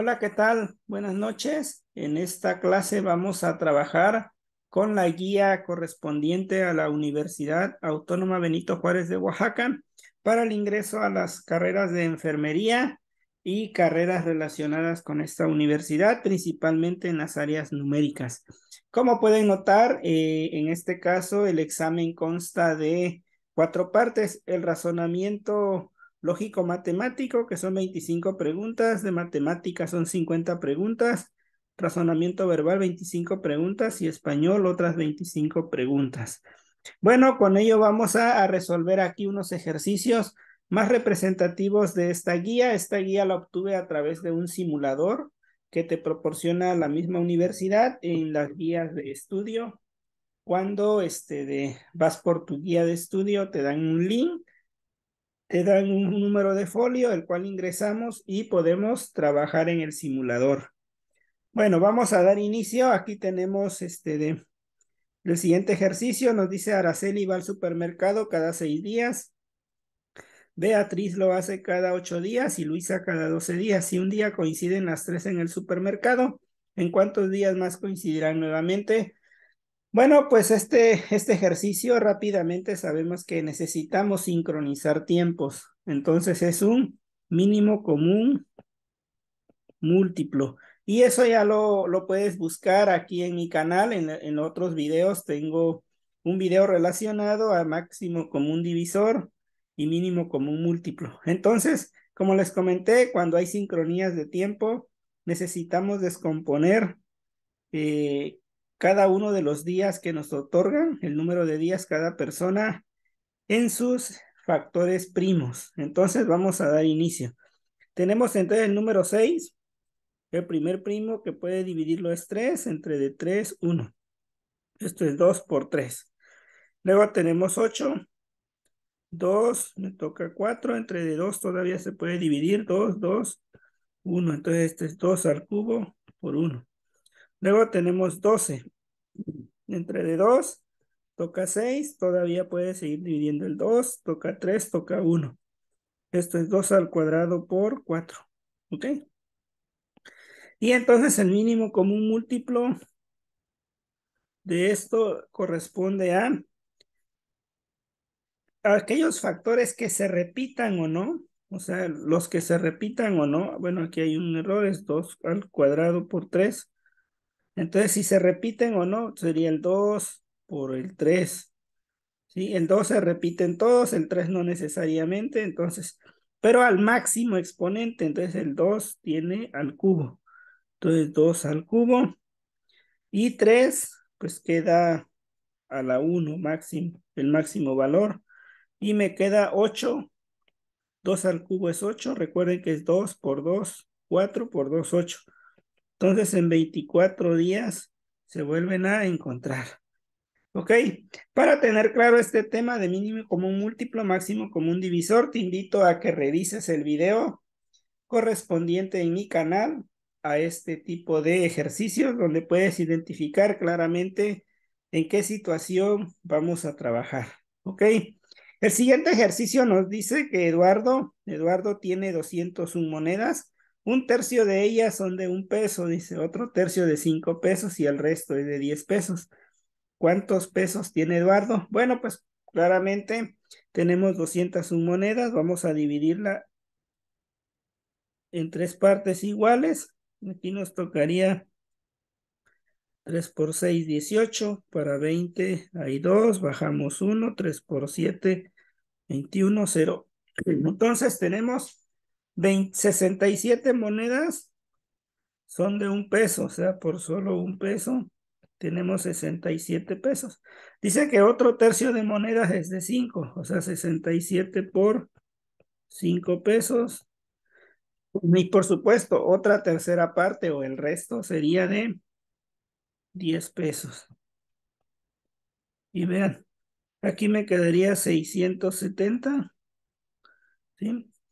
Hola, ¿qué tal? Buenas noches. En esta clase vamos a trabajar con la guía correspondiente a la Universidad Autónoma Benito Juárez de Oaxaca para el ingreso a las carreras de enfermería y carreras relacionadas con esta universidad, principalmente en las áreas numéricas. Como pueden notar, eh, en este caso el examen consta de cuatro partes, el razonamiento lógico-matemático, que son 25 preguntas, de matemática son 50 preguntas, razonamiento verbal 25 preguntas y español otras 25 preguntas. Bueno, con ello vamos a, resolver aquí unos ejercicios más representativos de esta guía. Esta guía la obtuve a través de un simulador que te proporciona la misma universidad en las guías de estudio. Cuando este de, vas por tu guía de estudio, te dan un link te dan un número de folio, el cual ingresamos y podemos trabajar en el simulador. Bueno, vamos a dar inicio. Aquí tenemos este de, el siguiente ejercicio. Nos dice Araceli va al supermercado cada seis días. Beatriz lo hace cada ocho días y Luisa cada doce días. Si un día coinciden las tres en el supermercado, ¿en cuántos días más coincidirán nuevamente? Bueno, pues este, este ejercicio rápidamente sabemos que necesitamos sincronizar tiempos. Entonces es un mínimo común múltiplo. Y eso ya lo, lo puedes buscar aquí en mi canal. En, otros videos tengo un video relacionado a máximo común divisor y mínimo común múltiplo. Entonces, como les comenté, cuando hay sincronías de tiempo, necesitamos descomponer eh, cada uno de los días que nos otorgan, el número de días cada persona en sus factores primos. Entonces vamos a dar inicio. Tenemos entonces el número 6, el primer primo que puede dividirlo es 3, entre de 3, 1. Esto es 2 por 3. Luego tenemos 8, 2, me toca 4, entre de 2 todavía se puede dividir, 2, 2, 1. Entonces este es 2 al cubo por 1. Luego tenemos 12. Entre de 2, toca 6, todavía puede seguir dividiendo el 2, toca 3, toca 1. Esto es 2 al cuadrado por 4. ¿Ok? Y entonces el mínimo común múltiplo de esto corresponde a aquellos factores que se repitan o no, o sea, los que se repitan o no, bueno, aquí hay un error, es 2 al cuadrado por 3, entonces, si se repiten o no, sería el 2 por el 3. ¿sí? El 2 se repiten todos, el 3 no necesariamente, entonces, pero al máximo exponente, entonces el 2 tiene al cubo. Entonces, 2 al cubo y 3, pues queda a la 1 máximo, el máximo valor. Y me queda 8. 2 al cubo es 8. Recuerden que es 2 por 2, 4 por 2, 8. Entonces en 24 días se vuelven a encontrar. ¿Ok? Para tener claro este tema de mínimo común múltiplo, máximo común divisor, te invito a que revises el video correspondiente en mi canal a este tipo de ejercicios donde puedes identificar claramente en qué situación vamos a trabajar. ¿Ok? El siguiente ejercicio nos dice que Eduardo, Eduardo tiene 201 monedas un tercio de ellas son de un peso, dice, otro tercio de cinco pesos y el resto es de diez pesos. ¿Cuántos pesos tiene Eduardo? Bueno, pues claramente tenemos 201 monedas, vamos a dividirla en tres partes iguales. Aquí nos tocaría 3 por 6, 18, para 20 hay 2, bajamos 1, 3 por 7, 21, 0. Entonces tenemos 67 monedas son de un peso, o sea, por solo un peso tenemos 67 pesos. Dice que otro tercio de monedas es de 5, o sea, 67 por 5 pesos. Y por supuesto, otra tercera parte o el resto sería de 10 pesos. Y vean, aquí me quedaría 670. ¿sí?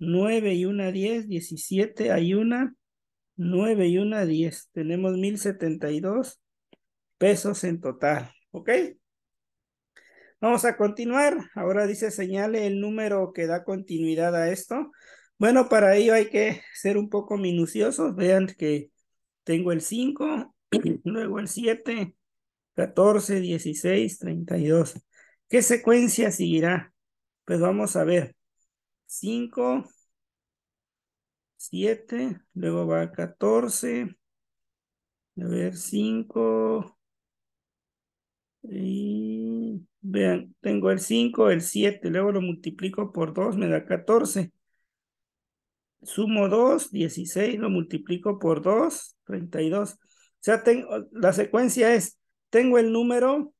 9 y 1, 10, 17, hay una, 9 y 1, 10. Tenemos 1072 pesos en total, ¿ok? Vamos a continuar. Ahora dice señale el número que da continuidad a esto. Bueno, para ello hay que ser un poco minuciosos. Vean que tengo el 5, luego el 7, 14, 16, 32. ¿Qué secuencia seguirá? Pues vamos a ver. 5, 7, luego va 14, a ver, 5, y vean, tengo el 5, el 7, luego lo multiplico por 2, me da 14. Sumo 2, 16, lo multiplico por 2, 32. O sea, tengo, la secuencia es, tengo el número,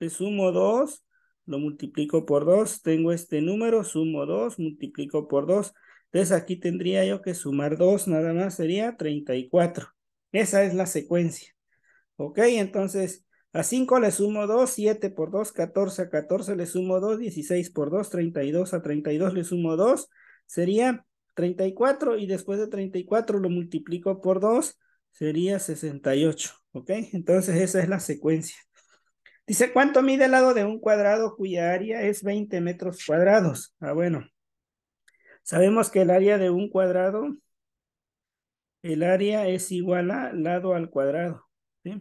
le sumo 2, lo multiplico por 2, tengo este número, sumo 2, multiplico por 2. Entonces aquí tendría yo que sumar 2, nada más sería 34. Esa es la secuencia. Ok, entonces a 5 le sumo 2, 7 por 2, 14, a 14 le sumo 2, 16 por 2, 32, a 32 le sumo 2, sería 34 y después de 34 lo multiplico por 2, sería 68. Ok, entonces esa es la secuencia. Dice, ¿cuánto mide el lado de un cuadrado cuya área es 20 metros cuadrados? Ah, bueno. Sabemos que el área de un cuadrado, el área es igual a lado al cuadrado. ¿sí?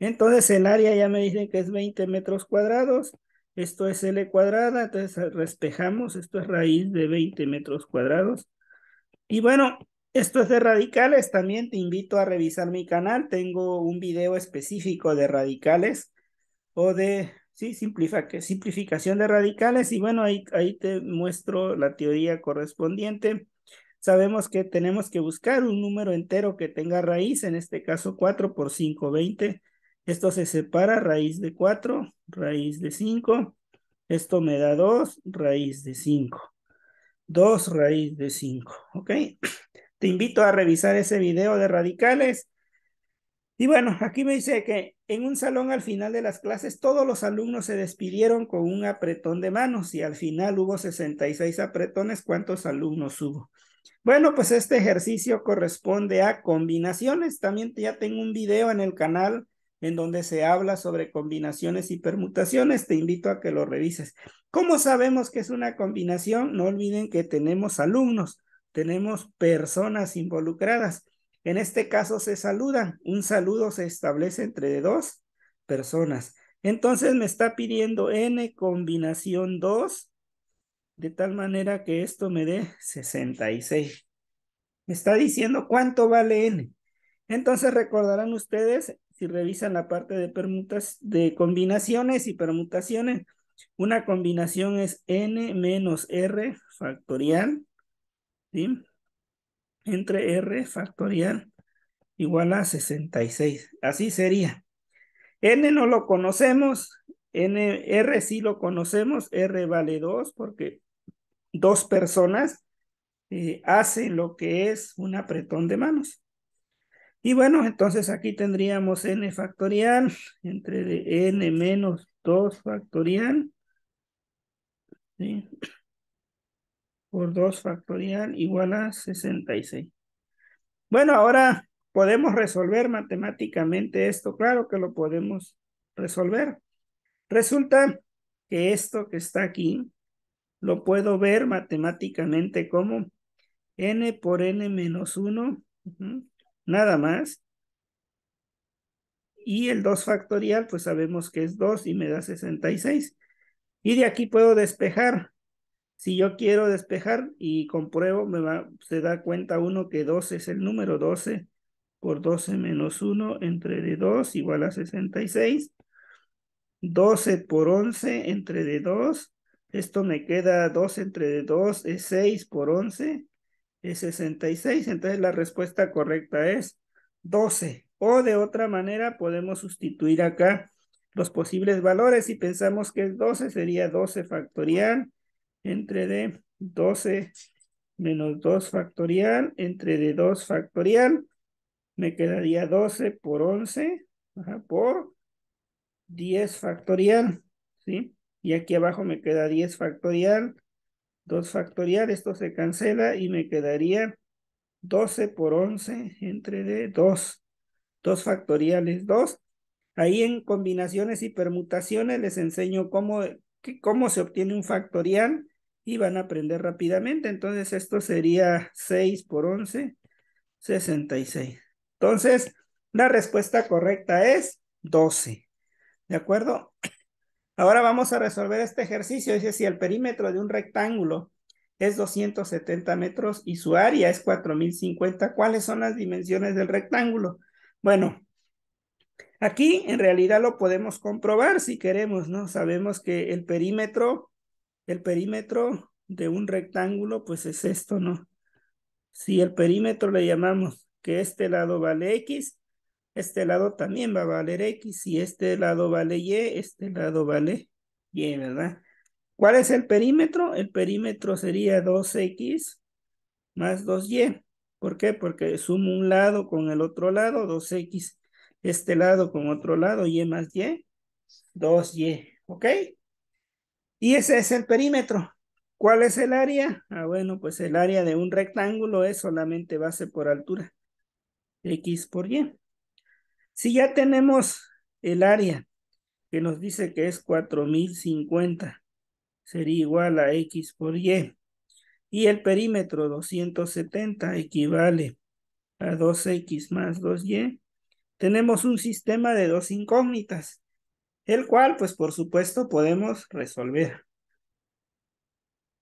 Entonces el área ya me dicen que es 20 metros cuadrados. Esto es L cuadrada, entonces respejamos, esto es raíz de 20 metros cuadrados. Y bueno, esto es de radicales, también te invito a revisar mi canal, tengo un video específico de radicales o de sí, simplificación de radicales. Y bueno, ahí, ahí te muestro la teoría correspondiente. Sabemos que tenemos que buscar un número entero que tenga raíz, en este caso 4 por 5, 20. Esto se separa, raíz de 4, raíz de 5. Esto me da 2, raíz de 5. 2 raíz de 5, ¿ok? Te invito a revisar ese video de radicales. Y bueno, aquí me dice que en un salón al final de las clases todos los alumnos se despidieron con un apretón de manos y al final hubo 66 apretones. ¿Cuántos alumnos hubo? Bueno, pues este ejercicio corresponde a combinaciones. También ya tengo un video en el canal en donde se habla sobre combinaciones y permutaciones. Te invito a que lo revises. ¿Cómo sabemos que es una combinación? No olviden que tenemos alumnos, tenemos personas involucradas. En este caso se saludan. Un saludo se establece entre dos personas. Entonces me está pidiendo n combinación 2, de tal manera que esto me dé 66. Me está diciendo cuánto vale n. Entonces recordarán ustedes, si revisan la parte de, permutas, de combinaciones y permutaciones, una combinación es n menos r factorial, ¿sí? entre R factorial igual a 66. Así sería. N no lo conocemos, N, R sí lo conocemos, R vale 2 porque dos personas eh, hacen lo que es un apretón de manos. Y bueno, entonces aquí tendríamos n factorial entre n menos 2 factorial. ¿sí? por 2 factorial igual a 66. Bueno, ahora podemos resolver matemáticamente esto. Claro que lo podemos resolver. Resulta que esto que está aquí lo puedo ver matemáticamente como n por n menos 1, nada más. Y el 2 factorial, pues sabemos que es 2 y me da 66. Y de aquí puedo despejar si yo quiero despejar y compruebo, se da cuenta uno que 12 es el número 12 por 12 menos 1 entre de 2 igual a 66. 12 por 11 entre de 2. Esto me queda 12 entre de 2 es 6 por 11 es 66. Entonces la respuesta correcta es 12. O de otra manera podemos sustituir acá los posibles valores. Si pensamos que es 12 sería 12 factorial entre de 12 menos 2 factorial, entre de 2 factorial, me quedaría 12 por 11, ajá, por 10 factorial, ¿sí? Y aquí abajo me queda 10 factorial, 2 factorial, esto se cancela y me quedaría 12 por 11 entre de 2, 2 factoriales 2. Ahí en combinaciones y permutaciones les enseño cómo, cómo se obtiene un factorial y van a aprender rápidamente. Entonces esto sería 6 por 11, 66. Entonces la respuesta correcta es 12. ¿De acuerdo? Ahora vamos a resolver este ejercicio. Dice si el perímetro de un rectángulo es 270 metros y su área es 4050, ¿cuáles son las dimensiones del rectángulo? Bueno, aquí en realidad lo podemos comprobar si queremos, ¿no? Sabemos que el perímetro el perímetro de un rectángulo, pues es esto, ¿no? Si el perímetro le llamamos que este lado vale X, este lado también va a valer X, Si este lado vale Y, este lado vale Y, ¿verdad? ¿Cuál es el perímetro? El perímetro sería 2X más 2Y. ¿Por qué? Porque sumo un lado con el otro lado, 2X, este lado con otro lado, Y más Y, 2Y, ¿ok? Y ese es el perímetro. ¿Cuál es el área? Ah, bueno, pues el área de un rectángulo es solamente base por altura. X por Y. Si ya tenemos el área que nos dice que es 4050, sería igual a X por Y. Y el perímetro 270 equivale a 2X más 2Y. Tenemos un sistema de dos incógnitas el cual, pues por supuesto, podemos resolver.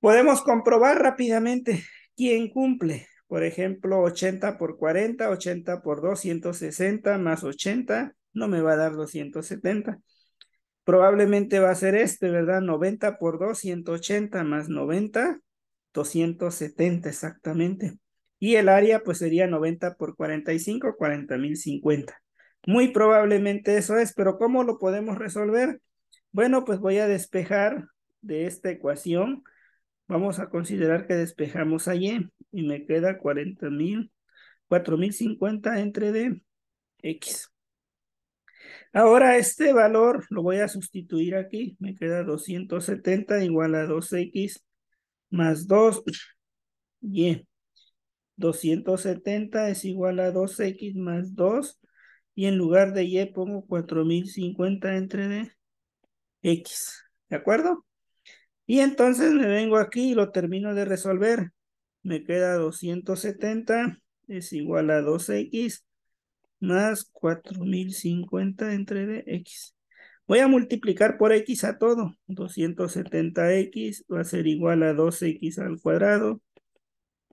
Podemos comprobar rápidamente quién cumple. Por ejemplo, 80 por 40, 80 por 260 más 80 no me va a dar 270. Probablemente va a ser este, ¿verdad? 90 por 2, 180 más 90, 270 exactamente. Y el área pues sería 90 por 45, 40.050. Muy probablemente eso es, pero ¿cómo lo podemos resolver? Bueno, pues voy a despejar de esta ecuación. Vamos a considerar que despejamos a Y y me queda 40.000, 4.050 entre D, X. Ahora este valor lo voy a sustituir aquí. Me queda 270 igual a 2X más 2Y. 270 es igual a 2X más 2 y en lugar de y pongo 4050 entre de x, ¿de acuerdo? Y entonces me vengo aquí y lo termino de resolver. Me queda 270 es igual a 2x más 4050 entre de x. Voy a multiplicar por x a todo. 270x va a ser igual a 2x al cuadrado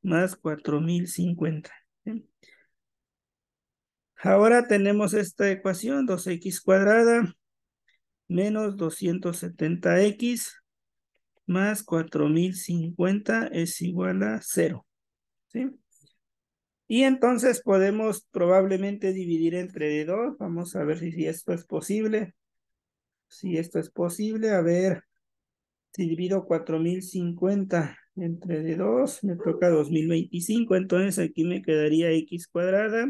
más 4050. ¿sí? Ahora tenemos esta ecuación, 2x cuadrada menos 270x más 4050 es igual a 0. ¿sí? Y entonces podemos probablemente dividir entre 2. Vamos a ver si, esto es posible. Si esto es posible, a ver, si divido 4050 entre 2, me toca 2025. Entonces aquí me quedaría x cuadrada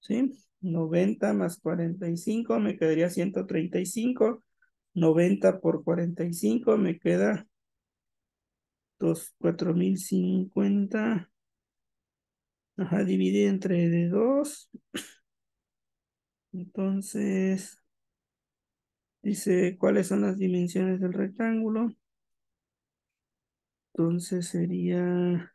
¿sí? 90 más 45 me quedaría 135. 90 por 45 me queda 4050. Ajá, divide entre 2. Entonces, dice cuáles son las dimensiones del rectángulo. Entonces sería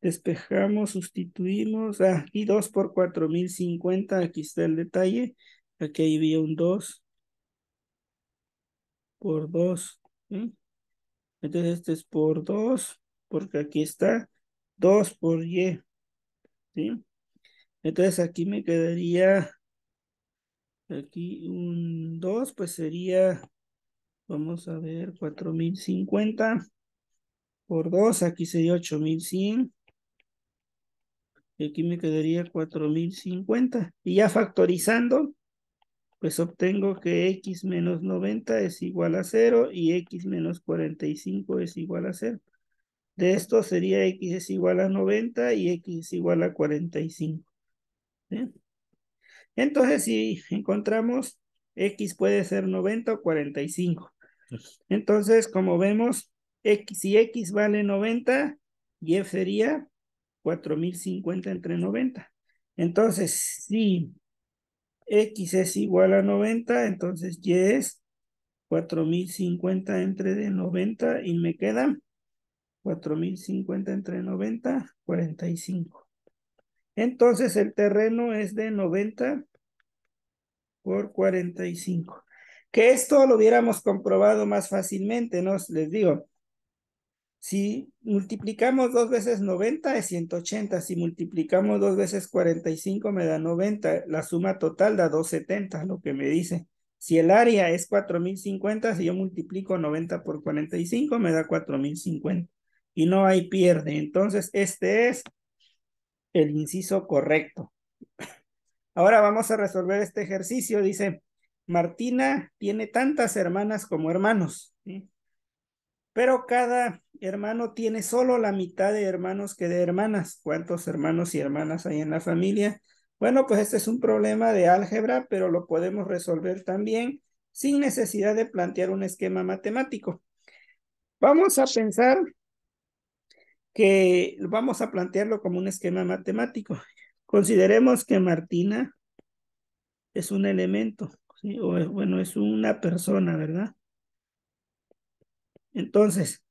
despejamos, sustituimos, aquí ah, 2 por 4050, aquí está el detalle, aquí había un 2 por 2, entonces este es por 2, porque aquí está 2 por y, ¿sí? entonces aquí me quedaría, aquí un 2, pues sería, vamos a ver, 4050 por 2, aquí sería 8100 y aquí me quedaría 4050. Y ya factorizando, pues obtengo que x menos 90 es igual a 0 y x menos 45 es igual a 0. De esto sería x es igual a 90 y x es igual a 45. Entonces, si encontramos x puede ser 90 o 45. Entonces, como vemos, x si x vale 90, y f sería 4050 entre 90. Entonces, si x es igual a 90, entonces y es 4050 entre 90 y me quedan 4050 entre 90, 45. Entonces el terreno es de 90 por 45. Que esto lo hubiéramos comprobado más fácilmente, ¿no? Les digo, si multiplicamos dos veces 90 es 180, si multiplicamos dos veces 45 me da 90, la suma total da 270, lo que me dice. Si el área es 4050, si yo multiplico 90 por 45 me da 4050 y no hay pierde. Entonces este es el inciso correcto. Ahora vamos a resolver este ejercicio. Dice, Martina tiene tantas hermanas como hermanos. Pero cada hermano tiene solo la mitad de hermanos que de hermanas. ¿Cuántos hermanos y hermanas hay en la familia? Bueno, pues este es un problema de álgebra, pero lo podemos resolver también sin necesidad de plantear un esquema matemático. Vamos a pensar que vamos a plantearlo como un esquema matemático. Consideremos que Martina es un elemento, o bueno, es una persona, ¿verdad? Entonces,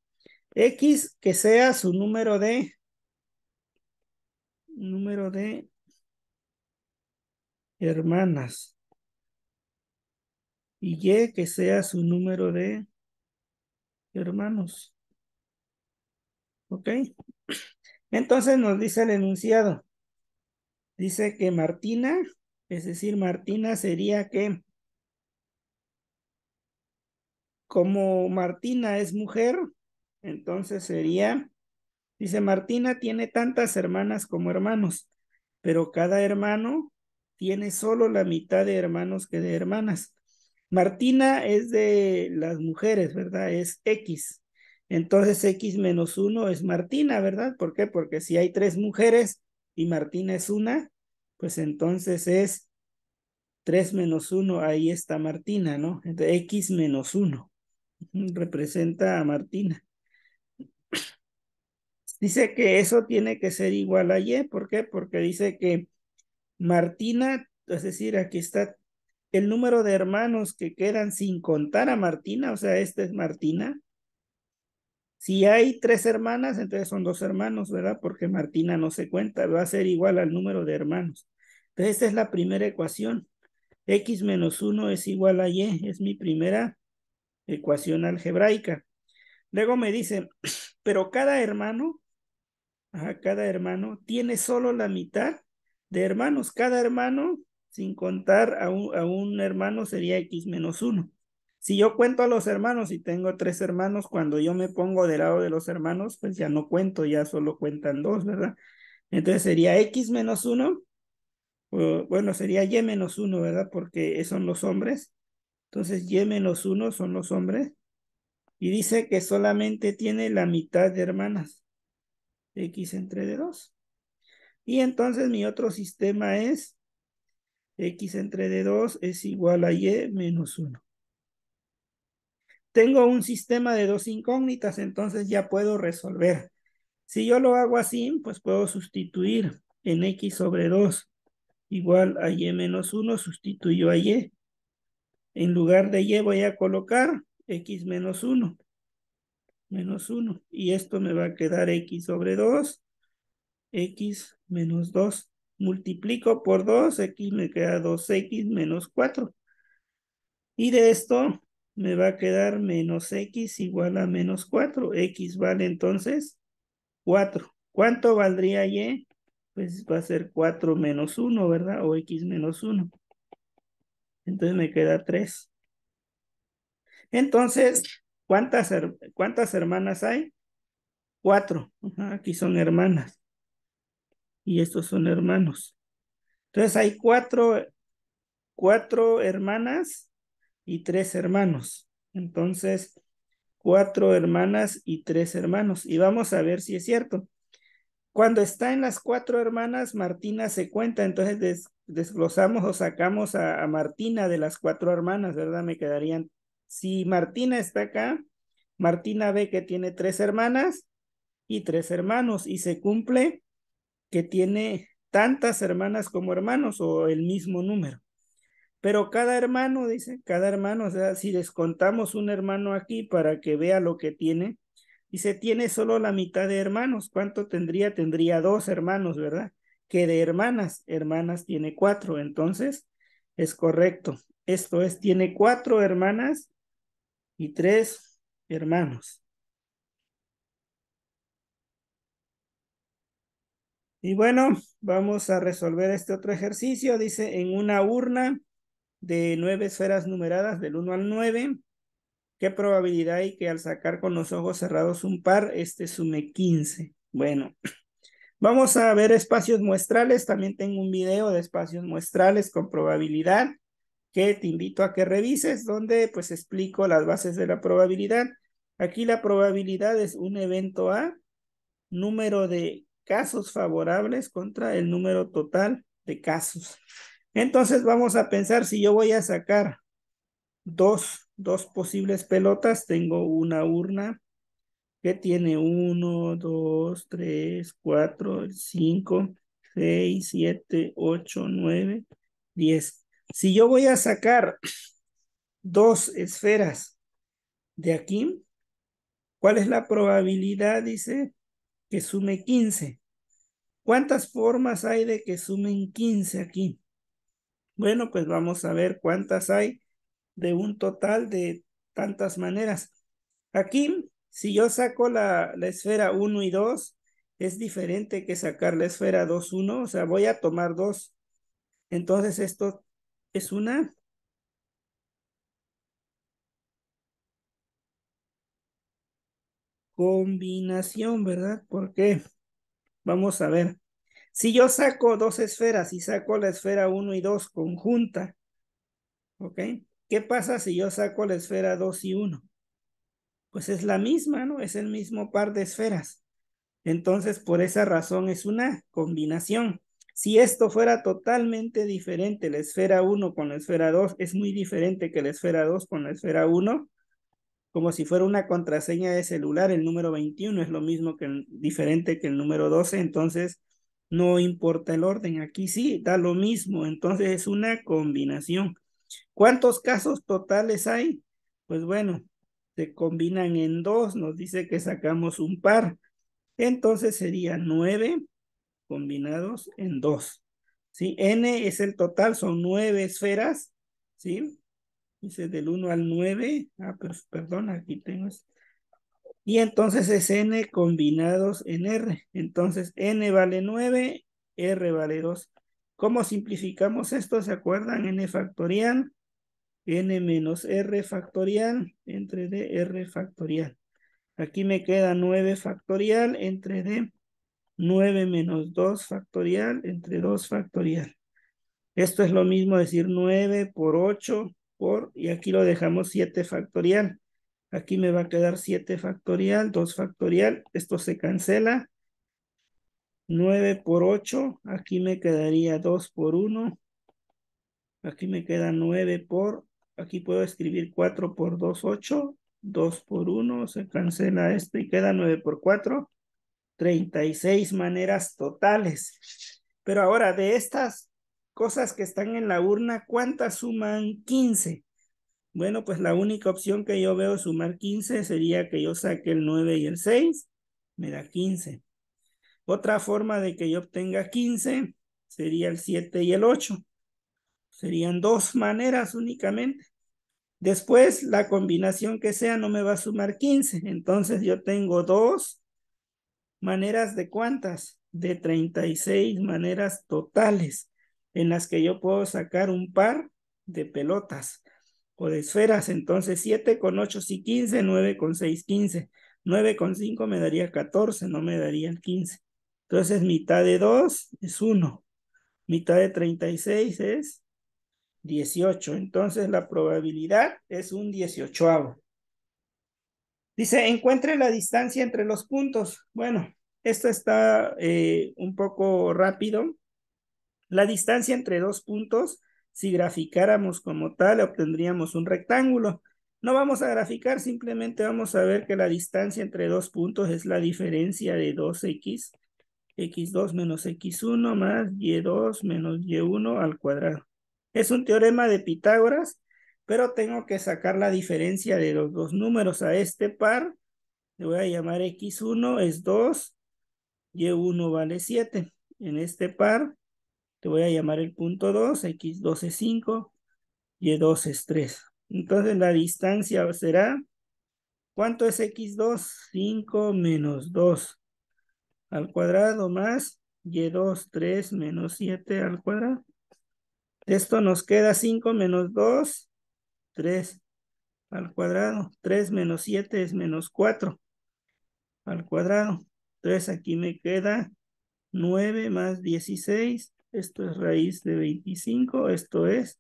X que sea su número de número de hermanas. Y Y que sea su número de hermanos. ¿Ok? Entonces nos dice el enunciado. Dice que Martina, es decir, Martina sería que como Martina es mujer, entonces sería, dice Martina tiene tantas hermanas como hermanos, pero cada hermano tiene solo la mitad de hermanos que de hermanas. Martina es de las mujeres, ¿verdad? Es X. Entonces X menos uno es Martina, ¿verdad? ¿Por qué? Porque si hay tres mujeres y Martina es una, pues entonces es 3 menos 1, ahí está Martina, ¿no? Entonces, X menos uno. representa a Martina. Dice que eso tiene que ser igual a Y. ¿Por qué? Porque dice que Martina, es decir, aquí está el número de hermanos que quedan sin contar a Martina, o sea, esta es Martina. Si hay tres hermanas, entonces son dos hermanos, ¿verdad? Porque Martina no se cuenta, va a ser igual al número de hermanos. Entonces, esta es la primera ecuación. X menos 1 es igual a Y, es mi primera ecuación algebraica. Luego me dicen, pero cada hermano, cada hermano tiene solo la mitad de hermanos. Cada hermano, sin contar a un, hermano, sería x menos uno. Si yo cuento a los hermanos y tengo tres hermanos, cuando yo me pongo del lado de los hermanos, pues ya no cuento, ya solo cuentan dos, ¿verdad? Entonces sería x menos uno. bueno, sería y menos uno, ¿verdad? Porque son los hombres entonces, Y menos 1 son los hombres. Y dice que solamente tiene la mitad de hermanas. X entre de 2. Y entonces mi otro sistema es X entre de 2 es igual a Y menos 1. Tengo un sistema de dos incógnitas, entonces ya puedo resolver. Si yo lo hago así, pues puedo sustituir en X sobre 2 igual a Y menos 1, sustituyo a Y en lugar de y voy a colocar x menos 1, menos 1, y esto me va a quedar x sobre 2, x menos 2, multiplico por 2, x me queda 2x menos 4, y de esto me va a quedar menos x igual a menos 4, x vale entonces 4, ¿cuánto valdría y? Pues va a ser 4 menos 1, ¿verdad? O x menos 1. Entonces me queda tres. Entonces, ¿cuántas, cuántas hermanas hay? Cuatro. aquí son hermanas. Y estos son hermanos. Entonces hay cuatro, cuatro hermanas y tres hermanos. Entonces, cuatro hermanas y tres hermanos. Y vamos a ver si es cierto. Cuando está en las cuatro hermanas, Martina se cuenta, entonces desglosamos o sacamos a, Martina de las cuatro hermanas, ¿verdad? Me quedarían, si Martina está acá, Martina ve que tiene tres hermanas y tres hermanos y se cumple que tiene tantas hermanas como hermanos o el mismo número. Pero cada hermano, dice, cada hermano, o sea, si descontamos un hermano aquí para que vea lo que tiene, dice, tiene solo la mitad de hermanos. ¿Cuánto tendría? Tendría dos hermanos, ¿verdad? que de hermanas. Hermanas tiene cuatro, entonces es correcto. Esto es, tiene cuatro hermanas y tres hermanos. Y bueno, vamos a resolver este otro ejercicio. Dice, en una urna de nueve esferas numeradas del 1 al 9, ¿qué probabilidad hay que al sacar con los ojos cerrados un par, este sume 15? Bueno, Vamos a ver espacios muestrales. También tengo un video de espacios muestrales con probabilidad que te invito a que revises, donde pues explico las bases de la probabilidad. Aquí la probabilidad es un evento A, número de casos favorables contra el número total de casos. Entonces vamos a pensar si yo voy a sacar dos, dos posibles pelotas, tengo una urna tiene 1, 2, 3, 4, 5, 6, 7, 8, 9, 10. Si yo voy a sacar dos esferas de aquí, ¿cuál es la probabilidad? Dice que sume 15. ¿Cuántas formas hay de que sumen 15 aquí? Bueno, pues vamos a ver cuántas hay de un total de tantas maneras. Aquí si yo saco la, esfera 1 y 2, es diferente que sacar la esfera 2, 1, o sea, voy a tomar 2. Entonces esto es una... combinación, ¿verdad? ¿Por qué? vamos a ver, si yo saco dos esferas y saco la esfera 1 y 2 conjunta, ¿ok? ¿Qué pasa si yo saco la esfera 2 y 1? pues es la misma, ¿no? Es el mismo par de esferas. Entonces, por esa razón es una combinación. Si esto fuera totalmente diferente, la esfera 1 con la esfera 2 es muy diferente que la esfera 2 con la esfera 1, como si fuera una contraseña de celular, el número 21 es lo mismo que el, diferente que el número 12, entonces no importa el orden, aquí sí da lo mismo, entonces es una combinación. ¿Cuántos casos totales hay? Pues bueno, se combinan en dos, nos dice que sacamos un par. Entonces sería 9 combinados en 2. ¿sí? N es el total, son 9 esferas. ¿sí? Dice del 1 al 9. Ah, perdón, aquí tengo. Y entonces es N combinados en R. Entonces N vale 9, R vale 2. ¿Cómo simplificamos esto? ¿Se acuerdan? N factorial n menos r factorial entre D R factorial. Aquí me queda 9 factorial entre d, 9 menos 2 factorial entre 2 factorial. Esto es lo mismo decir 9 por 8 por, y aquí lo dejamos 7 factorial. Aquí me va a quedar 7 factorial, 2 factorial, esto se cancela. 9 por 8, aquí me quedaría 2 por 1. Aquí me queda 9 por Aquí puedo escribir 4 por 2, 8. 2 por 1, se cancela esto y queda 9 por 4. 36 maneras totales. Pero ahora, de estas cosas que están en la urna, ¿cuántas suman 15? Bueno, pues la única opción que yo veo sumar 15 sería que yo saque el 9 y el 6, me da 15. Otra forma de que yo obtenga 15 sería el 7 y el 8. Serían dos maneras únicamente. Después, la combinación que sea no me va a sumar 15. Entonces, yo tengo dos maneras de cuántas? De 36 maneras totales en las que yo puedo sacar un par de pelotas o de esferas. Entonces, 7 con 8 sí 15, 9 con 6 15, 9 con 5 me daría 14, no me daría 15. Entonces, mitad de 2 es 1, mitad de 36 es 18. Entonces la probabilidad es un 18. Dice, encuentre la distancia entre los puntos. Bueno, esto está eh, un poco rápido. La distancia entre dos puntos, si graficáramos como tal, obtendríamos un rectángulo. No vamos a graficar, simplemente vamos a ver que la distancia entre dos puntos es la diferencia de 2x, x2 menos x1 más y2 menos y1 al cuadrado. Es un teorema de Pitágoras, pero tengo que sacar la diferencia de los dos números a este par. Le voy a llamar x1 es 2, y1 vale 7. En este par te voy a llamar el punto 2, x2 es 5, y2 es 3. Entonces la distancia será, ¿cuánto es x2? 5 menos 2 al cuadrado más y2, 3 menos 7 al cuadrado. Esto nos queda 5 menos 2, 3 al cuadrado. 3 menos 7 es menos 4 al cuadrado. 3 aquí me queda 9 más 16. Esto es raíz de 25. Esto es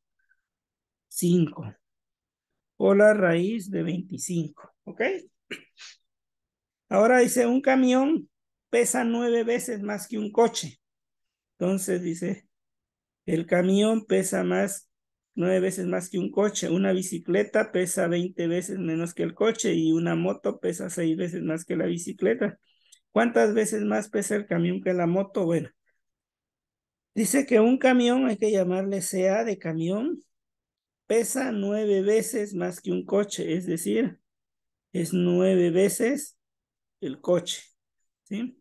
5. O la raíz de 25. ¿Ok? Ahora dice, un camión pesa 9 veces más que un coche. Entonces dice, el camión pesa más, nueve veces más que un coche. Una bicicleta pesa veinte veces menos que el coche y una moto pesa seis veces más que la bicicleta. ¿Cuántas veces más pesa el camión que la moto? Bueno, dice que un camión, hay que llamarle CA de camión, pesa nueve veces más que un coche, es decir, es nueve veces el coche. ¿sí?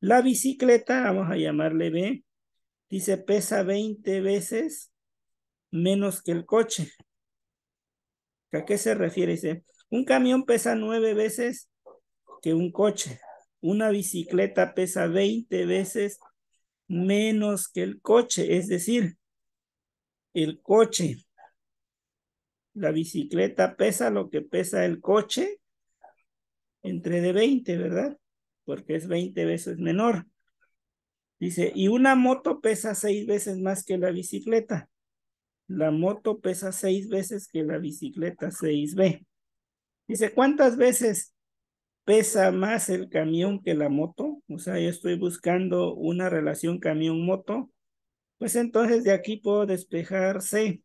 La bicicleta, vamos a llamarle B, Dice, pesa 20 veces menos que el coche. ¿A qué se refiere? Dice, un camión pesa nueve veces que un coche. Una bicicleta pesa 20 veces menos que el coche. Es decir, el coche, la bicicleta pesa lo que pesa el coche entre de 20, ¿verdad? Porque es 20 veces menor. Dice, y una moto pesa seis veces más que la bicicleta. La moto pesa seis veces que la bicicleta 6B. Dice, ¿cuántas veces pesa más el camión que la moto? O sea, yo estoy buscando una relación camión-moto. Pues entonces de aquí puedo despejar C.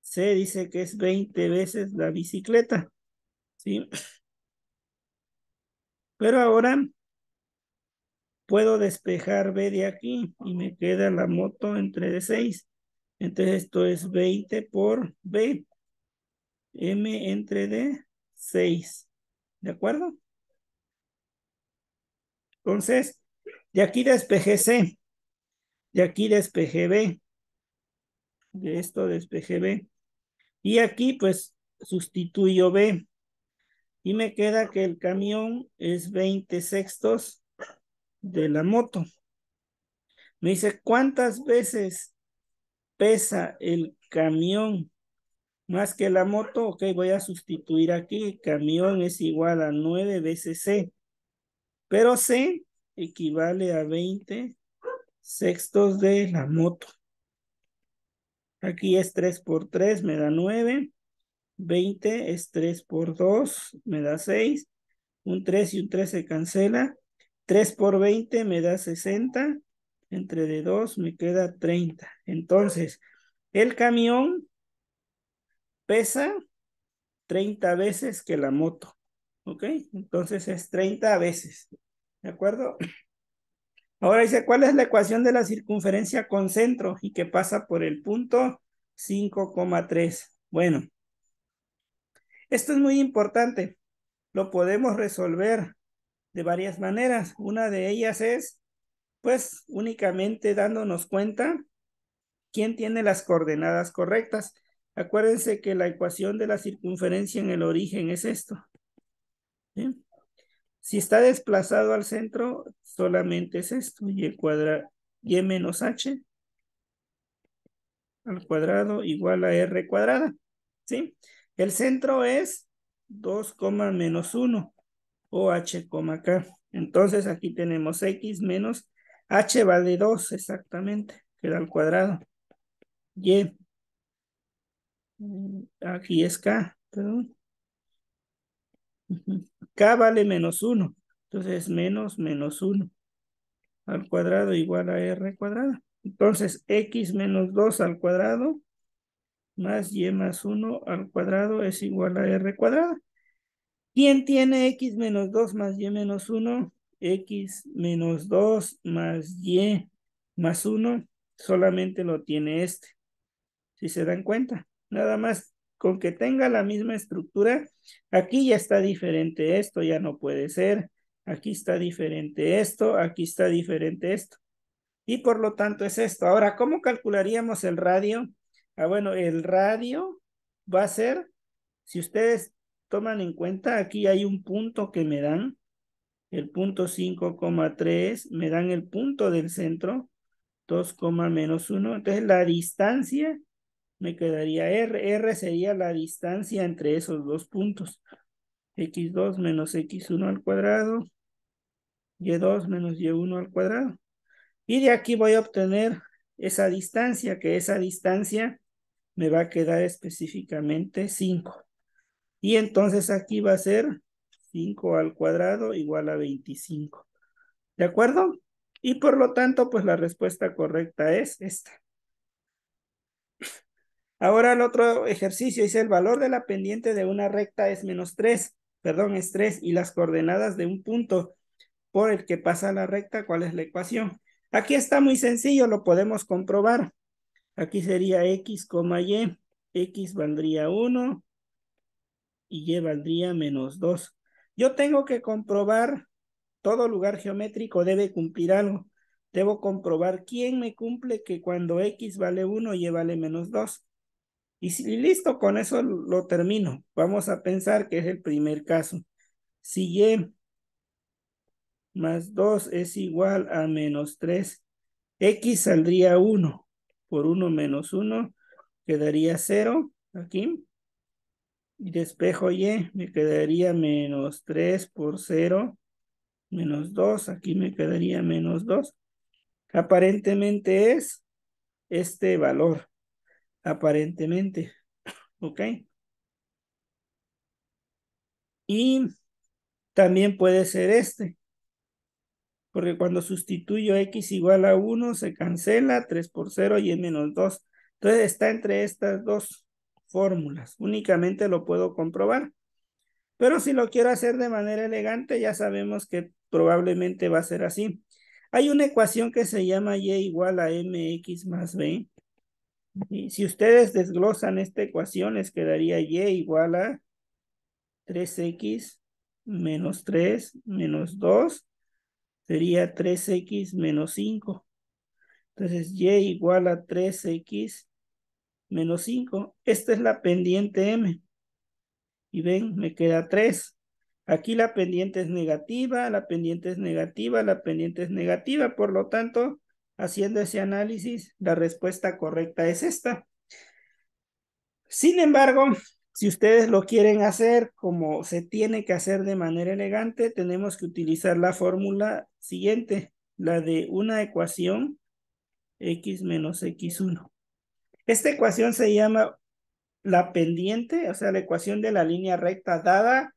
C dice que es 20 veces la bicicleta. ¿Sí? Pero ahora puedo despejar B de aquí y me queda la moto entre de 6. Entonces esto es 20 por B. M entre D, 6. ¿De acuerdo? Entonces, de aquí despeje C. De aquí despeje B. De esto despeje B. Y aquí pues sustituyo B. Y me queda que el camión es 20 sextos de la moto. Me dice, ¿cuántas veces pesa el camión más que la moto? Ok, voy a sustituir aquí. Camión es igual a 9 veces C. Pero C equivale a 20 sextos de la moto. Aquí es 3 por 3, me da 9. 20 es 3 por 2, me da 6. Un 3 y un 3 se cancela. 3 por 20 me da 60, entre de 2 me queda 30. Entonces, el camión pesa 30 veces que la moto, ¿ok? Entonces es 30 veces, ¿de acuerdo? Ahora dice, ¿cuál es la ecuación de la circunferencia con centro y que pasa por el punto 5,3? Bueno, esto es muy importante. Lo podemos resolver de varias maneras. Una de ellas es, pues, únicamente dándonos cuenta quién tiene las coordenadas correctas. Acuérdense que la ecuación de la circunferencia en el origen es esto. Si está desplazado al centro, solamente es esto, y el cuadrado, y menos h al cuadrado igual a r cuadrada. ¿Sí? El centro es 2, menos 1. OH, K. Entonces aquí tenemos X menos H vale 2 exactamente, queda al cuadrado. Y mm, aquí es K, perdón. K vale menos 1, entonces menos menos 1 al cuadrado igual a R cuadrada. Entonces X menos 2 al cuadrado más Y más 1 al cuadrado es igual a R cuadrada. ¿Quién tiene x menos 2 más y menos 1? x menos 2 más y más 1 solamente lo tiene este. Si se dan cuenta, nada más con que tenga la misma estructura, aquí ya está diferente esto, ya no puede ser, aquí está diferente esto, aquí está diferente esto. Y por lo tanto es esto. Ahora, ¿cómo calcularíamos el radio? Ah, bueno, el radio va a ser, si ustedes toman en cuenta, aquí hay un punto que me dan, el punto 5,3, me dan el punto del centro, 2, menos 1. Entonces la distancia me quedaría R. R sería la distancia entre esos dos puntos. X2 menos X1 al cuadrado. Y2 menos Y1 al cuadrado. Y de aquí voy a obtener esa distancia, que esa distancia me va a quedar específicamente 5. Y entonces aquí va a ser 5 al cuadrado igual a 25. ¿De acuerdo? Y por lo tanto, pues la respuesta correcta es esta. Ahora el otro ejercicio dice el valor de la pendiente de una recta es menos 3, perdón, es 3 y las coordenadas de un punto por el que pasa la recta, ¿cuál es la ecuación? Aquí está muy sencillo, lo podemos comprobar. Aquí sería x, y, x valdría 1, y y valdría menos 2. Yo tengo que comprobar, todo lugar geométrico debe cumplir algo. Debo comprobar quién me cumple que cuando x vale 1, y vale menos 2. Y, listo, con eso lo termino. Vamos a pensar que es el primer caso. Si y más 2 es igual a menos 3, x saldría 1. Por 1 menos 1 quedaría 0 aquí y despejo y, me quedaría menos 3 por 0, menos 2, aquí me quedaría menos 2. Aparentemente es este valor, aparentemente, ¿ok? Y también puede ser este, porque cuando sustituyo x igual a 1 se cancela 3 por 0 y es menos 2. Entonces está entre estas dos fórmulas. Únicamente lo puedo comprobar. Pero si lo quiero hacer de manera elegante, ya sabemos que probablemente va a ser así. Hay una ecuación que se llama y igual a mx más b. Y si ustedes desglosan esta ecuación, les quedaría y igual a 3x menos 3 menos 2. Sería 3x menos 5. Entonces y igual a 3x menos 5. Esta es la pendiente M. Y ven, me queda 3. Aquí la pendiente es negativa, la pendiente es negativa, la pendiente es negativa. Por lo tanto, haciendo ese análisis, la respuesta correcta es esta. Sin embargo, si ustedes lo quieren hacer como se tiene que hacer de manera elegante, tenemos que utilizar la fórmula siguiente, la de una ecuación x menos x1. Esta ecuación se llama la pendiente, o sea, la ecuación de la línea recta dada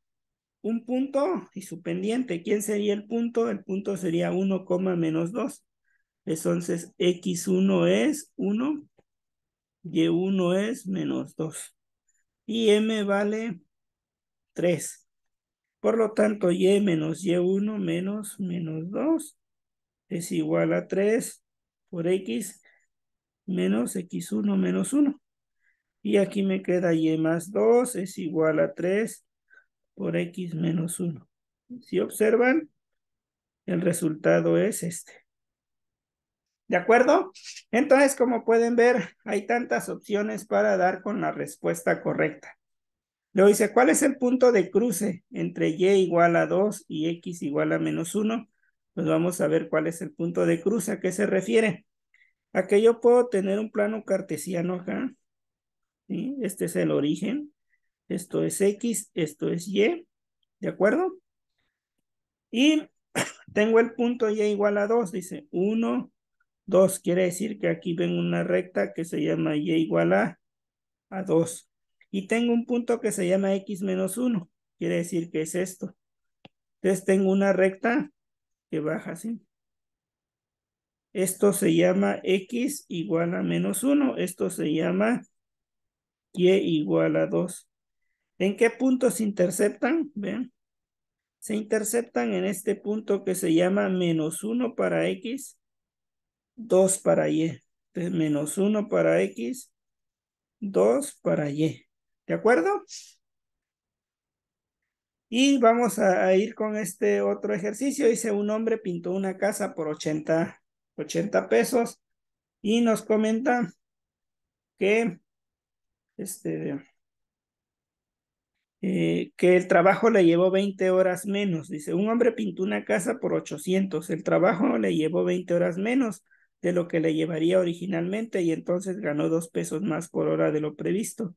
un punto y su pendiente. ¿Quién sería el punto? El punto sería 1, menos 2. Entonces, x1 es 1, y1 es menos 2. Y m vale 3. Por lo tanto, y menos y1 menos menos 2 es igual a 3 por x menos x1 menos 1. Y aquí me queda y más 2 es igual a 3 por x menos 1. Si observan, el resultado es este. ¿De acuerdo? Entonces, como pueden ver, hay tantas opciones para dar con la respuesta correcta. Luego dice, ¿cuál es el punto de cruce entre y igual a 2 y x igual a menos 1? Pues vamos a ver cuál es el punto de cruce, a qué se refiere. Aquí yo puedo tener un plano cartesiano acá. Este es el origen. Esto es X, esto es Y. ¿De acuerdo? Y tengo el punto Y igual a 2. Dice 1, 2. Quiere decir que aquí ven una recta que se llama Y igual a, a 2. Y tengo un punto que se llama X menos 1. Quiere decir que es esto. Entonces tengo una recta que baja así. Esto se llama x igual a menos 1. Esto se llama y igual a 2. ¿En qué punto se interceptan? ¿Ven? Se interceptan en este punto que se llama menos 1 para x, 2 para y. Entonces, menos 1 para x, 2 para y. ¿De acuerdo? Y vamos a, a ir con este otro ejercicio. Dice, un hombre pintó una casa por 80 80 pesos. Y nos comenta que, este, eh, que el trabajo le llevó 20 horas menos. Dice, un hombre pintó una casa por 800, el trabajo le llevó 20 horas menos de lo que le llevaría originalmente y entonces ganó dos pesos más por hora de lo previsto.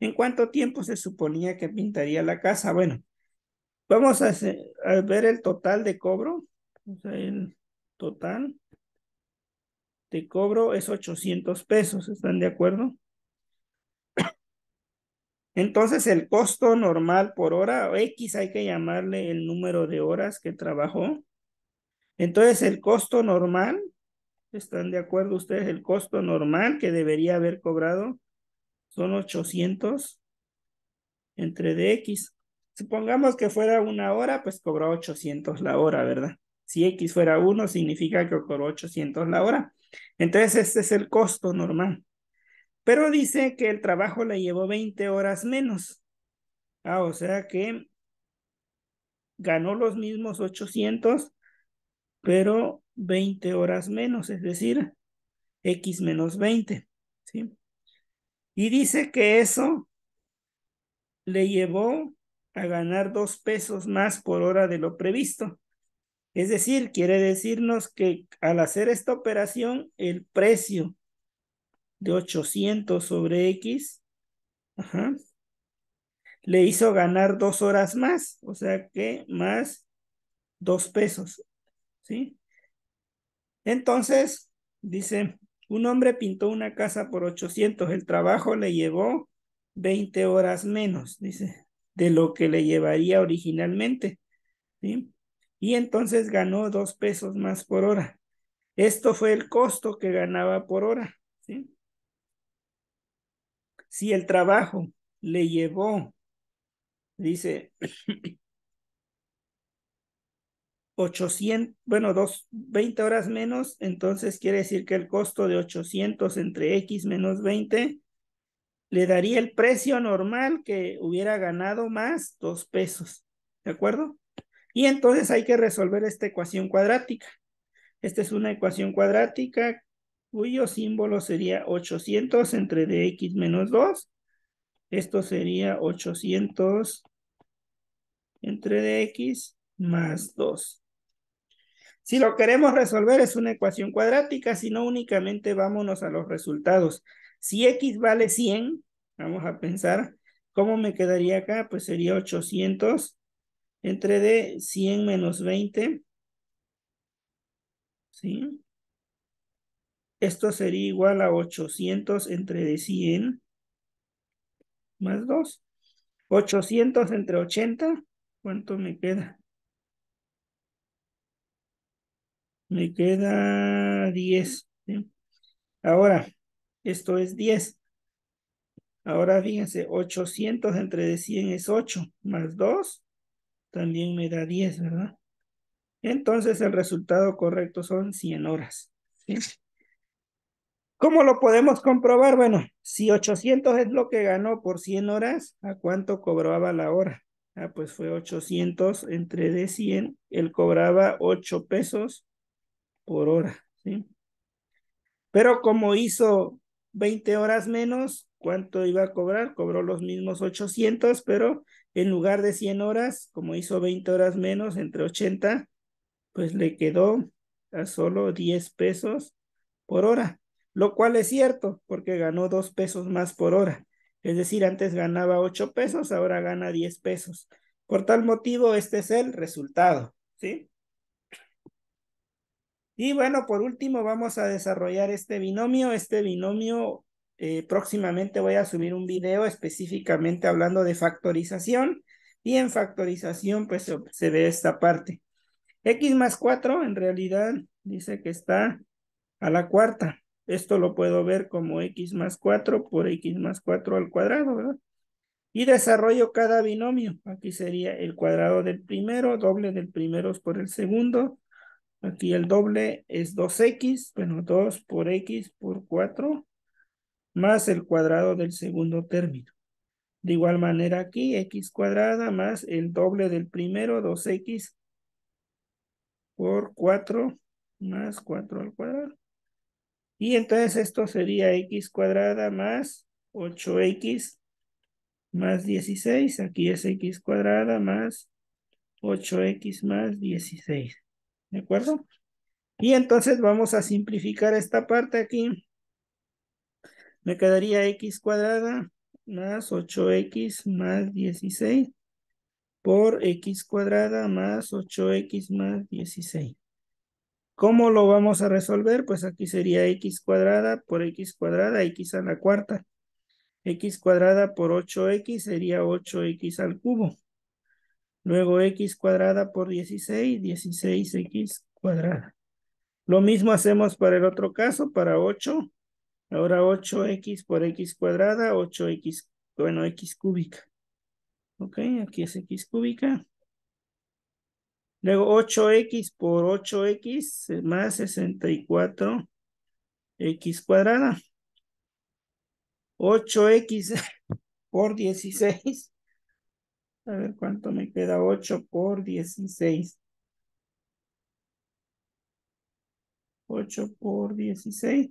¿En cuánto tiempo se suponía que pintaría la casa? Bueno, vamos a, ver el total de cobro, el total te cobro es 800 pesos, ¿están de acuerdo? Entonces el costo normal por hora, X hay que llamarle el número de horas que trabajó. Entonces el costo normal, ¿están de acuerdo ustedes? El costo normal que debería haber cobrado son 800 entre de X, Supongamos que fuera una hora, pues cobró 800 la hora, ¿verdad? Si X fuera 1, significa que cobró 800 la hora. Entonces, este es el costo normal. Pero dice que el trabajo le llevó 20 horas menos. Ah, o sea que ganó los mismos 800, pero 20 horas menos, es decir, X menos 20. ¿sí? Y dice que eso le llevó a ganar dos pesos más por hora de lo previsto. Es decir, quiere decirnos que al hacer esta operación, el precio de 800 sobre X le hizo ganar dos horas más, o sea que más dos pesos, ¿sí? Entonces, dice, un hombre pintó una casa por 800, el trabajo le llevó 20 horas menos, dice, de lo que le llevaría originalmente, ¿sí? y entonces ganó dos pesos más por hora. Esto fue el costo que ganaba por hora. ¿sí? Si el trabajo le llevó, dice, 800, bueno, dos, 20 horas menos, entonces quiere decir que el costo de 800 entre X menos 20 le daría el precio normal que hubiera ganado más dos pesos. ¿De acuerdo? Y entonces hay que resolver esta ecuación cuadrática. Esta es una ecuación cuadrática cuyo símbolo sería 800 entre dx menos 2. Esto sería 800 entre dx más 2. Si lo queremos resolver es una ecuación cuadrática, sino únicamente vámonos a los resultados. Si x vale 100, vamos a pensar, ¿cómo me quedaría acá? Pues sería 800 entre de 100 menos 20. ¿Sí? Esto sería igual a 800 entre de 100 más 2. 800 entre 80. ¿Cuánto me queda? Me queda 10. Ahora, esto es 10. Ahora fíjense, 800 entre de 100 es 8, más 2, también me da 10, ¿verdad? Entonces el resultado correcto son 100 horas. ¿sí? ¿Cómo lo podemos comprobar? Bueno, si 800 es lo que ganó por 100 horas, ¿a cuánto cobraba la hora? Ah, pues fue 800 entre de 100, él cobraba 8 pesos por hora, ¿sí? Pero como hizo 20 horas menos, ¿cuánto iba a cobrar? Cobró los mismos 800, pero en lugar de 100 horas, como hizo 20 horas menos, entre 80, pues le quedó a solo 10 pesos por hora, lo cual es cierto, porque ganó 2 pesos más por hora. Es decir, antes ganaba 8 pesos, ahora gana 10 pesos. Por tal motivo, este es el resultado, ¿sí? Y bueno, por último, vamos a desarrollar este binomio. Este binomio eh, próximamente voy a subir un video específicamente hablando de factorización y en factorización pues se, ve esta parte. X más 4 en realidad dice que está a la cuarta. Esto lo puedo ver como X más 4 por X más 4 al cuadrado, ¿verdad? Y desarrollo cada binomio. Aquí sería el cuadrado del primero, doble del primero por el segundo. Aquí el doble es 2X, bueno, 2 por X por 4 más el cuadrado del segundo término. De igual manera aquí, x cuadrada más el doble del primero, 2x por 4 más 4 al cuadrado. Y entonces esto sería x cuadrada más 8x más 16. Aquí es x cuadrada más 8x más 16. ¿De acuerdo? Y entonces vamos a simplificar esta parte aquí me quedaría x cuadrada más 8x más 16 por x cuadrada más 8x más 16. ¿Cómo lo vamos a resolver? Pues aquí sería x cuadrada por x cuadrada, x a la cuarta. x cuadrada por 8x sería 8x al cubo. Luego x cuadrada por 16, 16x cuadrada. Lo mismo hacemos para el otro caso, para 8 Ahora 8x por x cuadrada, 8x, bueno, x cúbica. Ok, aquí es x cúbica. Luego 8x por 8x más 64x cuadrada. 8x por 16. A ver cuánto me queda 8 por 16. 8 por 16.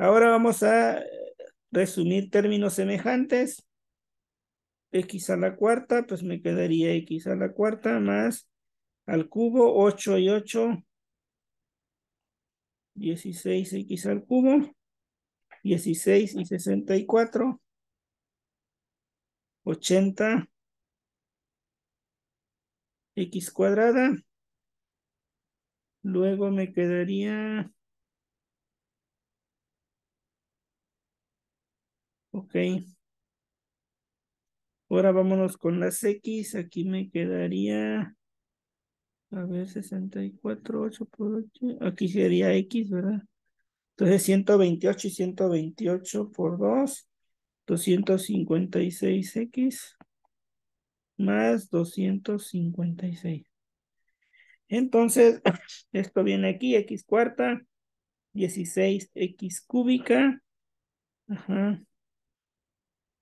Ahora vamos a eh, resumir términos semejantes. X a la cuarta, pues me quedaría X a la cuarta más al cubo 8 y 8. 16X al cubo. 16 y 64. 80. X cuadrada. Luego me quedaría Ok. Ahora vámonos con las X. Aquí me quedaría. A ver, 64, 8 por 8. Aquí sería X, ¿verdad? Entonces 128 y 128 por 2. 256X más 256. Entonces, esto viene aquí, X cuarta, 16X cúbica. Ajá.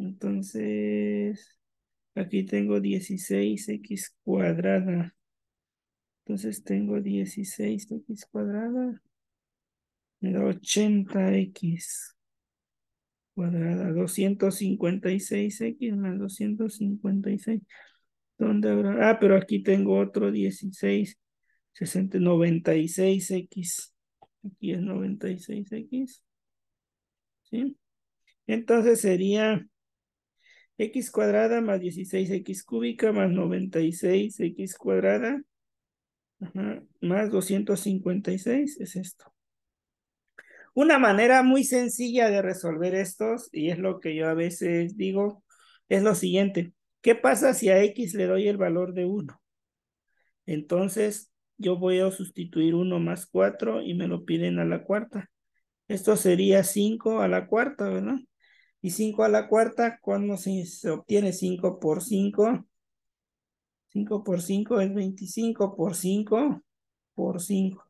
Entonces, aquí tengo 16x cuadrada. Entonces tengo 16x cuadrada. Me da 80x cuadrada. 256x más 256. ¿Dónde habrá? Ah, pero aquí tengo otro 16. 96x. Aquí es 96x. ¿Sí? Entonces sería x cuadrada más 16x cúbica más 96x cuadrada más 256 es esto. Una manera muy sencilla de resolver estos, y es lo que yo a veces digo, es lo siguiente. ¿Qué pasa si a x le doy el valor de 1? Entonces yo voy a sustituir 1 más 4 y me lo piden a la cuarta. Esto sería 5 a la cuarta, ¿verdad? Y 5 a la cuarta, ¿cuándo se, se obtiene 5 por 5? 5 por 5 es 25 por 5 por 5.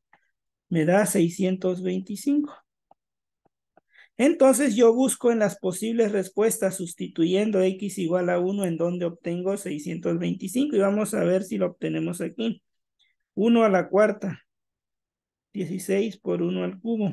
Me da 625. Entonces yo busco en las posibles respuestas sustituyendo x igual a 1 en donde obtengo 625 y vamos a ver si lo obtenemos aquí. 1 a la cuarta, 16 por 1 al cubo,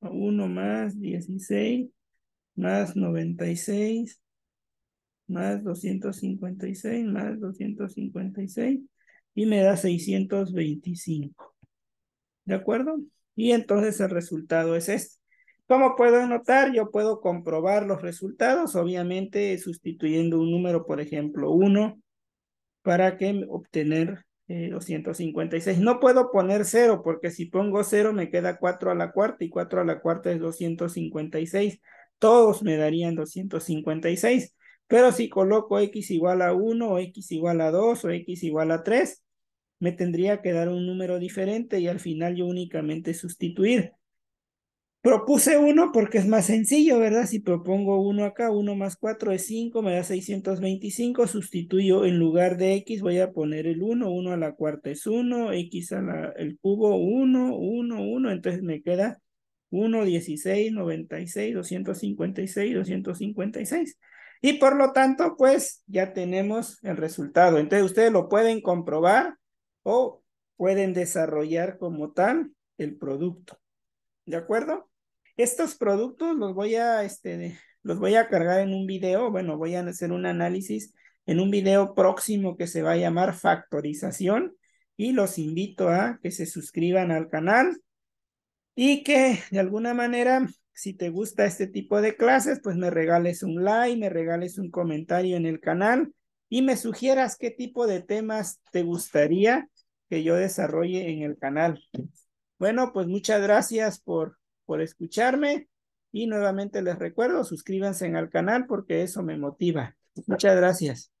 1 más 16 más 96 más 256 más 256 y me da 625. ¿De acuerdo? Y entonces el resultado es este. Como puedo notar? Yo puedo comprobar los resultados, obviamente sustituyendo un número, por ejemplo, 1, para que obtener 256. Eh, no puedo poner 0 porque si pongo 0 me queda 4 a la cuarta y 4 a la cuarta es 256. Todos me darían 256. Pero si coloco x igual a 1 o x igual a 2 o x igual a 3, me tendría que dar un número diferente y al final yo únicamente sustituir. Propuse 1 porque es más sencillo, ¿verdad? Si propongo uno acá, 1 más cuatro es 5, me da 625, sustituyo en lugar de x, voy a poner el 1, 1 a la cuarta es 1, x al el cubo 1, 1, 1, entonces me queda 1, 16, 96, 256, 256. Y por lo tanto, pues ya tenemos el resultado. Entonces ustedes lo pueden comprobar o pueden desarrollar como tal el producto. ¿De acuerdo? Estos productos los voy a, este, los voy a cargar en un video, bueno, voy a hacer un análisis en un video próximo que se va a llamar factorización y los invito a que se suscriban al canal y que de alguna manera, si te gusta este tipo de clases, pues me regales un like, me regales un comentario en el canal y me sugieras qué tipo de temas te gustaría que yo desarrolle en el canal. Bueno, pues muchas gracias por por escucharme y nuevamente les recuerdo, suscríbanse al canal porque eso me motiva. Muchas gracias.